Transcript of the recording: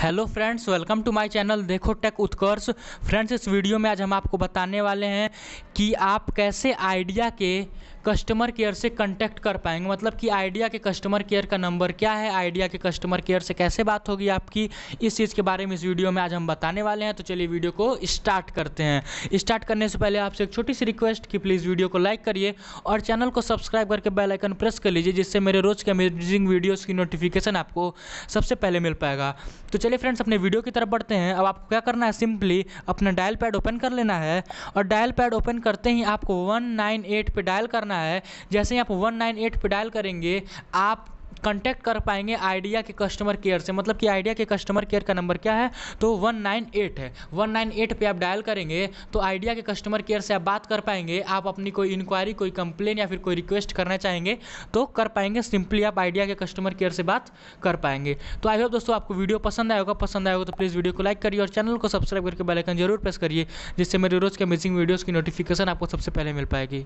hello friends welcome to my channel देखो tech Utkarsh friends इस video में आज हम आपको बताने वाले हैं कि आप कैसे आइडिया के कस्टमर केयर से कंटेक्ट कर पाएंगे मतलब कि आइडिया के कस्टमर केयर का नंबर क्या है आइडिया के कस्टमर केयर से कैसे बात होगी आपकी इस चीज़ के बारे में इस वीडियो में आज हम बताने वाले हैं तो चलिए वीडियो को स्टार्ट करते हैं स्टार्ट करने से पहले आपसे एक छोटी सी रिक्वेस्ट कि प्लीज़ वीडियो को लाइक करिए और चैनल को सब्सक्राइब करके बेलाइकन प्रेस कर लीजिए जिससे मेरे रोज़ के अमेजिंग वीडियोज़ की नोटिफिकेशन आपको सबसे पहले मिल पाएगा तो चलिए फ्रेंड्स अपने वीडियो की तरफ बढ़ते हैं अब आपको क्या करना है सिंपली अपना डायल पैड ओपन कर लेना है और डायल पैड ओपन करते ही आपको वन नाइन एट पर डायल करना करना है जैसे आप वन नाइन एट पर डायल करेंगे आप कॉन्टैक्ट कर पाएंगे आइडिया के कस्टमर केयर से मतलब कि आइडिया के कस्टमर केयर का नंबर क्या है तो 198 है 198 पे आप डायल करेंगे तो आइडिया के कस्टमर केयर से आप बात कर पाएंगे आप अपनी कोई इंक्वायरी कोई कंप्लेन या फिर कोई रिक्वेस्ट करना चाहेंगे तो कर पाएंगे सिंपली आप आइडिया के कस्टमर केयर से बात कर पाएंगे तो आई होप दोस्तों आपको वीडियो पसंद आएगा पसंद आएगा तो प्लीज़ वीडियो को लाइक करिए और चैनल को सब्सक्राइब करके बेलाइकन जरूर प्रेस करिए जिससे मेरे रोज़ के अमेजिंग वीडियोज़ की नोटिफिकेशन आपको सबसे पहले मिल पाएगी